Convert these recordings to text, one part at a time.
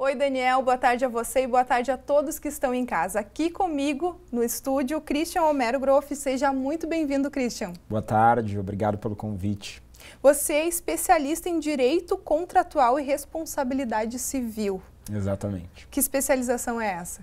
Oi, Daniel, boa tarde a você e boa tarde a todos que estão em casa. Aqui comigo no estúdio, Christian Homero Groff. Seja muito bem-vindo, Christian. Boa tarde, obrigado pelo convite. Você é especialista em direito contratual e responsabilidade civil. Exatamente. Que especialização é essa?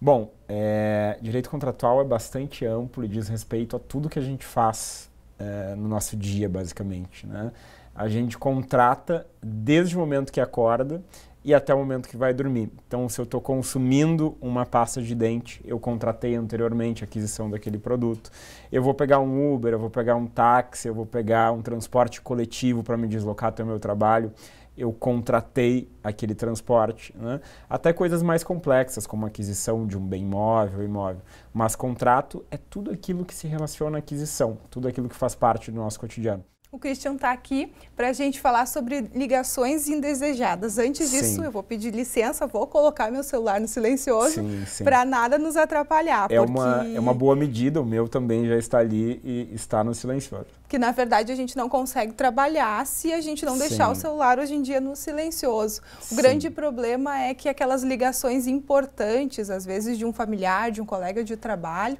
Bom, é, direito contratual é bastante amplo e diz respeito a tudo que a gente faz é, no nosso dia, basicamente. Né? A gente contrata desde o momento que acorda e até o momento que vai dormir. Então, se eu estou consumindo uma pasta de dente, eu contratei anteriormente a aquisição daquele produto, eu vou pegar um Uber, eu vou pegar um táxi, eu vou pegar um transporte coletivo para me deslocar até o meu trabalho, eu contratei aquele transporte. Né? Até coisas mais complexas, como a aquisição de um bem móvel, imóvel. Mas contrato é tudo aquilo que se relaciona à aquisição, tudo aquilo que faz parte do nosso cotidiano. O Christian está aqui para a gente falar sobre ligações indesejadas. Antes disso, eu vou pedir licença, vou colocar meu celular no silencioso para nada nos atrapalhar. É, porque... uma, é uma boa medida, o meu também já está ali e está no silencioso. Que na verdade a gente não consegue trabalhar se a gente não deixar sim. o celular hoje em dia no silencioso. O sim. grande problema é que aquelas ligações importantes, às vezes de um familiar, de um colega de trabalho,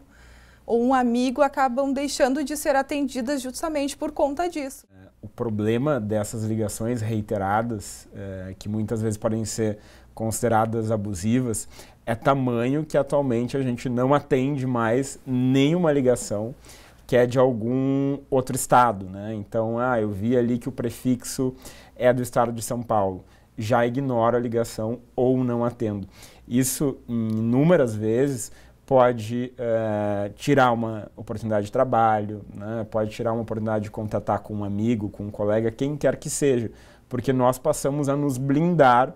ou um amigo acabam deixando de ser atendidas justamente por conta disso. É, o problema dessas ligações reiteradas, é, que muitas vezes podem ser consideradas abusivas, é tamanho que atualmente a gente não atende mais nenhuma ligação que é de algum outro estado. Né? Então, ah, eu vi ali que o prefixo é do estado de São Paulo. Já ignoro a ligação ou não atendo. Isso inúmeras vezes pode eh, tirar uma oportunidade de trabalho, né? pode tirar uma oportunidade de contatar com um amigo, com um colega, quem quer que seja, porque nós passamos a nos blindar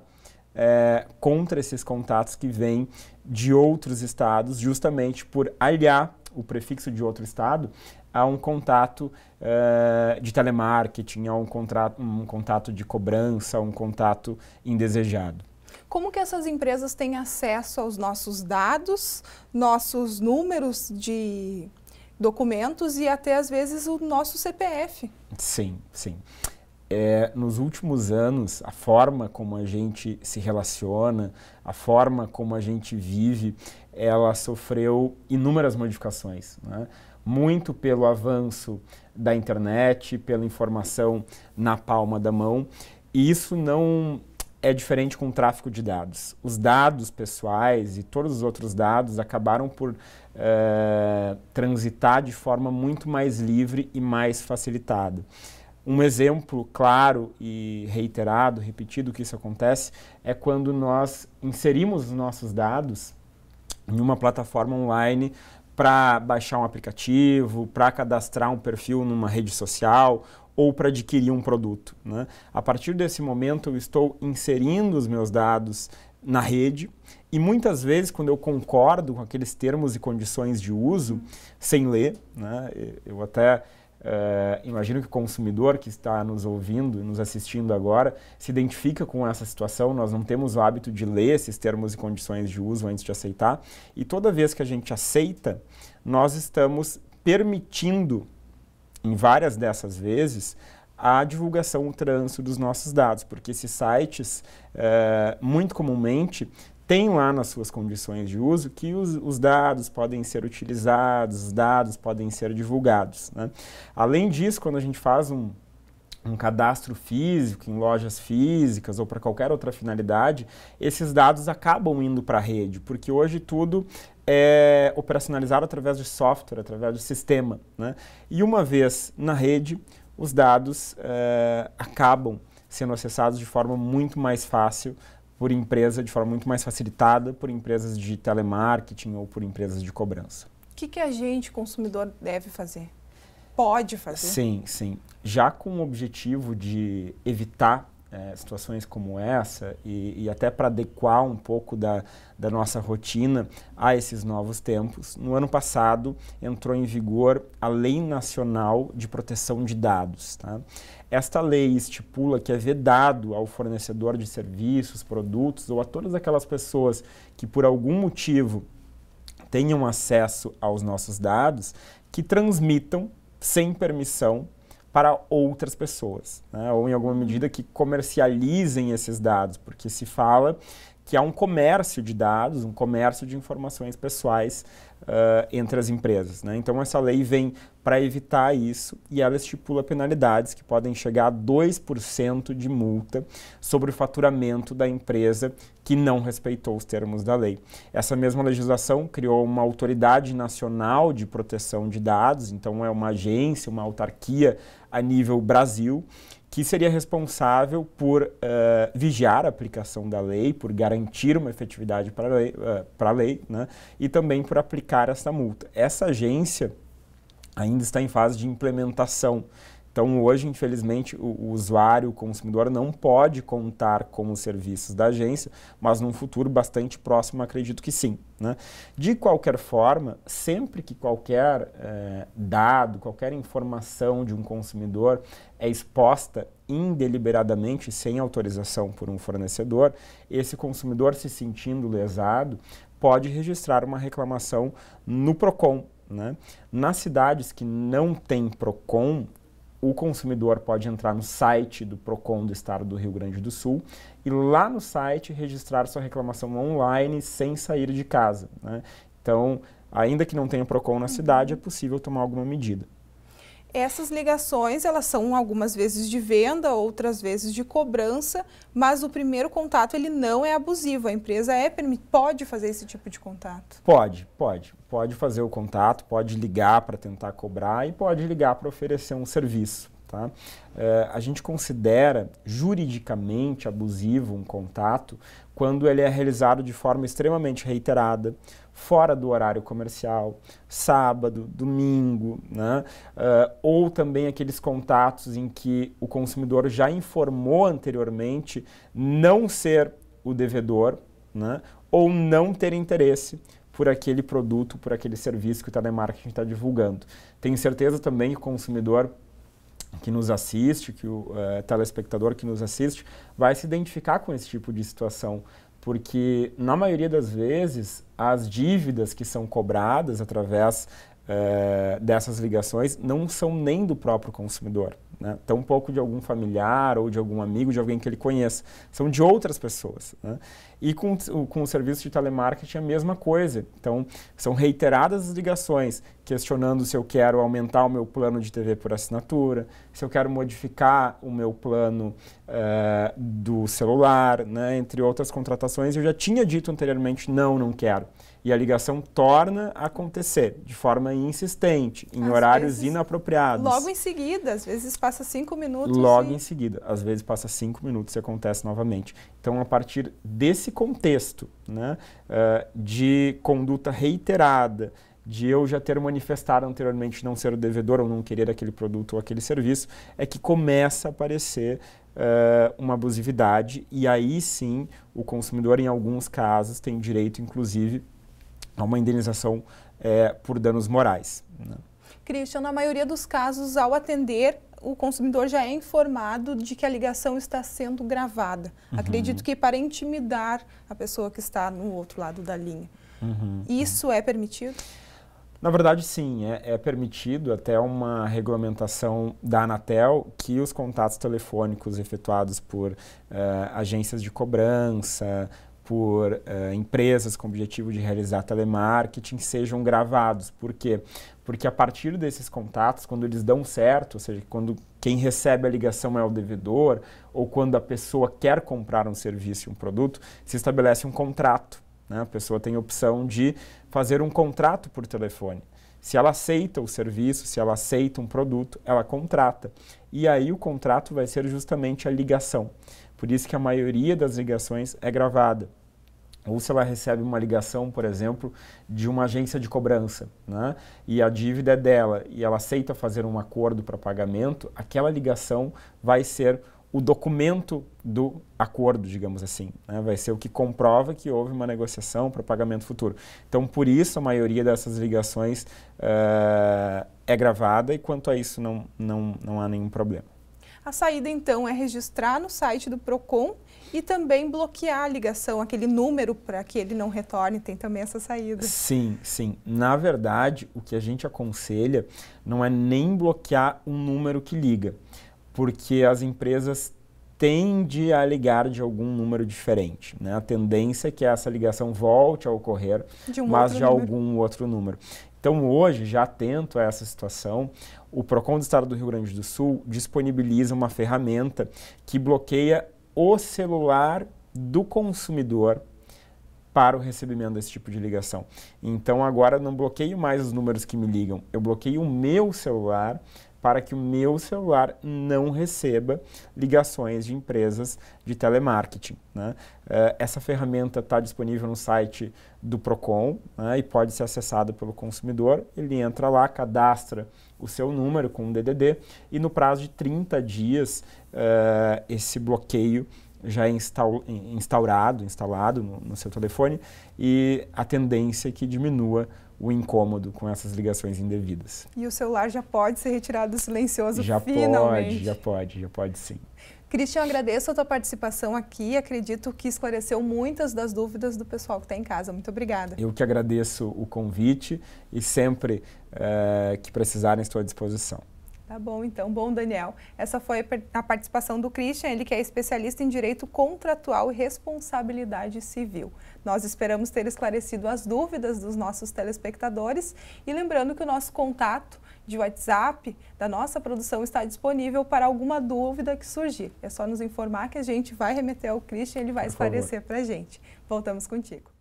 eh, contra esses contatos que vêm de outros estados, justamente por aliar o prefixo de outro estado a um contato uh, de telemarketing, a um, contrato, um contato de cobrança, um contato indesejado. Como que essas empresas têm acesso aos nossos dados, nossos números de documentos e até às vezes o nosso CPF? Sim, sim. É, nos últimos anos, a forma como a gente se relaciona, a forma como a gente vive, ela sofreu inúmeras modificações. Né? Muito pelo avanço da internet, pela informação na palma da mão. E isso não é diferente com o tráfico de dados. Os dados pessoais e todos os outros dados acabaram por eh, transitar de forma muito mais livre e mais facilitada. Um exemplo claro e reiterado, repetido que isso acontece, é quando nós inserimos os nossos dados em uma plataforma online para baixar um aplicativo, para cadastrar um perfil numa rede social ou para adquirir um produto. Né? A partir desse momento, eu estou inserindo os meus dados na rede e muitas vezes, quando eu concordo com aqueles termos e condições de uso, sem ler, né? eu até é, imagino que o consumidor que está nos ouvindo e nos assistindo agora se identifica com essa situação. Nós não temos o hábito de ler esses termos e condições de uso antes de aceitar. E toda vez que a gente aceita, nós estamos permitindo em várias dessas vezes, a divulgação, o trânsito dos nossos dados, porque esses sites, é, muito comumente, tem lá nas suas condições de uso que os, os, dados podem ser utilizados, os dados podem ser divulgados. Né? Além disso, quando a gente faz um, um cadastro físico, em lojas físicas ou para qualquer outra finalidade, esses dados acabam indo para a rede, porque hoje tudo é operacionalizado através de software, através de sistema. Né? E uma vez na rede, os dados é, acabam sendo acessados de forma muito mais fácil por empresa, de forma muito mais facilitada por empresas de telemarketing ou por empresas de cobrança. O que, que a gente, consumidor, deve fazer? pode fazer? Sim, sim. Já com o objetivo de evitar é, situações como essa e, e até para adequar um pouco da, da nossa rotina a esses novos tempos. No ano passado entrou em vigor a Lei Nacional de Proteção de Dados. Tá? Esta lei estipula que é vedado ao fornecedor de serviços, produtos ou a todas aquelas pessoas que por algum motivo tenham acesso aos nossos dados que transmitam sem permissão para outras pessoas, né? ou em alguma medida que comercializem esses dados, porque se fala que há é um comércio de dados, um comércio de informações pessoais uh, entre as empresas. Né? Então, essa lei vem para evitar isso e ela estipula penalidades que podem chegar a 2% de multa sobre o faturamento da empresa que não respeitou os termos da lei. Essa mesma legislação criou uma autoridade nacional de proteção de dados, então é uma agência, uma autarquia a nível Brasil, que seria responsável por uh, vigiar a aplicação da lei, por garantir uma efetividade para a lei, uh, lei né? e também por aplicar essa multa. Essa agência ainda está em fase de implementação. Então, hoje, infelizmente, o, o, usuário, o consumidor, não pode contar com os serviços da agência, mas num futuro bastante próximo, acredito que sim. Né? De qualquer forma, sempre que qualquer eh, dado, qualquer informação de um consumidor é exposta indeliberadamente, sem autorização por um fornecedor, esse consumidor se sentindo lesado pode registrar uma reclamação no PROCON. Né? Nas cidades que não tem PROCON, o consumidor pode entrar no site do PROCON do Estado do Rio Grande do Sul e lá no site registrar sua reclamação online sem sair de casa. Né? Então, ainda que não tenha PROCON na uhum. cidade, é possível tomar alguma medida. Essas ligações, elas são algumas vezes de venda, outras vezes de cobrança, mas o primeiro contato ele não é abusivo. A empresa é pode fazer esse tipo de contato? Pode, pode. Pode fazer o contato, pode ligar para tentar cobrar e pode ligar para oferecer um serviço. Tá? É, a gente considera juridicamente abusivo um contato quando ele é realizado de forma extremamente reiterada, fora do horário comercial, sábado, domingo, né? Uh, ou também aqueles contatos em que o consumidor já informou anteriormente não ser o devedor né? ou não ter interesse por aquele produto, por aquele serviço que o telemarketing está divulgando. Tenho certeza também que o consumidor que nos assiste, que o uh, telespectador que nos assiste, vai se identificar com esse tipo de situação. Porque, na maioria das vezes, as dívidas que são cobradas através é, dessas ligações não são nem do próprio consumidor né? tão pouco de algum familiar ou de algum amigo, de alguém que ele conheça. São de outras pessoas. Né? E com, com o serviço de telemarketing é a mesma coisa. Então, são reiteradas as ligações questionando se eu quero aumentar o meu plano de TV por assinatura, se eu quero modificar o meu plano uh, do celular, né? entre outras contratações. Eu já tinha dito anteriormente, não, não quero. E a ligação torna a acontecer de forma insistente, em às horários vezes, inapropriados. Logo em seguida, às vezes passa cinco minutos. Logo e... em seguida. Às vezes passa cinco minutos e acontece novamente. Então, a partir desse contexto né, uh, de conduta reiterada, de eu já ter manifestado anteriormente não ser o devedor ou não querer aquele produto ou aquele serviço, é que começa a aparecer uh, uma abusividade e aí sim o consumidor, em alguns casos, tem direito, inclusive, a uma indenização uh, por danos morais. Né? Christian, na maioria dos casos, ao atender, o consumidor já é informado de que a ligação está sendo gravada. Uhum. Acredito que para intimidar a pessoa que está no outro lado da linha. Uhum. Isso é permitido? Na verdade, sim, é, é, permitido até uma regulamentação da Anatel que os contatos telefônicos efetuados por uh, agências de cobrança por uh, empresas com o objetivo de realizar telemarketing sejam gravados. Por quê? Porque a partir desses contatos, quando eles dão certo, ou seja, quando quem recebe a ligação é o devedor, ou quando a pessoa quer comprar um serviço, um produto, se estabelece um contrato. Né? A pessoa tem a opção de fazer um contrato por telefone. Se ela aceita o serviço, se ela aceita um produto, ela contrata. E aí o contrato vai ser justamente a ligação. Por isso que a maioria das ligações é gravada. Ou se ela recebe uma ligação, por exemplo, de uma agência de cobrança, né? e a dívida é dela, e ela aceita fazer um acordo para pagamento, aquela ligação vai ser o documento do acordo, digamos assim. Né? Vai ser o que comprova que houve uma negociação para pagamento futuro. Então, por isso, a maioria dessas ligações uh, é gravada e, quanto a isso, não, não, não há nenhum problema. A saída, então, é registrar no site do PROCON e também bloquear a ligação, aquele número para que ele não retorne, tem também essa saída. Sim, sim. Na verdade, o que a gente aconselha não é nem bloquear um número que liga, porque as empresas tende a ligar de algum número diferente. Né? A tendência é que essa ligação volte a ocorrer, um mas de número. algum outro número. Então, hoje, já atento a essa situação, o PROCON do Estado do Rio Grande do Sul disponibiliza uma ferramenta que bloqueia o celular do consumidor para o recebimento desse tipo de ligação. Então, agora não bloqueio mais os números que me ligam, eu bloqueio o meu celular para que o meu celular não receba ligações de empresas de telemarketing. Né? Eh, essa ferramenta está disponível no site do PROCON né, e pode ser acessada pelo consumidor. Ele entra lá, cadastra o seu número com o DDD e no prazo de 30 dias eh, esse bloqueio já instaurado, instalado no, no seu telefone e a tendência é que diminua o incômodo com essas ligações indevidas. E o celular já pode ser retirado do silencioso já finalmente. Já pode, já pode, já pode sim. cristian agradeço a tua participação aqui. Acredito que esclareceu muitas das dúvidas do pessoal que está em casa. Muito obrigada. Eu que agradeço o convite e sempre eh, que precisarem estou à disposição. Tá bom, então. Bom, Daniel, essa foi a participação do Christian, ele que é especialista em direito contratual e responsabilidade civil. Nós esperamos ter esclarecido as dúvidas dos nossos telespectadores e lembrando que o nosso contato de WhatsApp da nossa produção está disponível para alguma dúvida que surgir. É só nos informar que a gente vai remeter ao Christian e ele vai Por esclarecer para a gente. Voltamos contigo.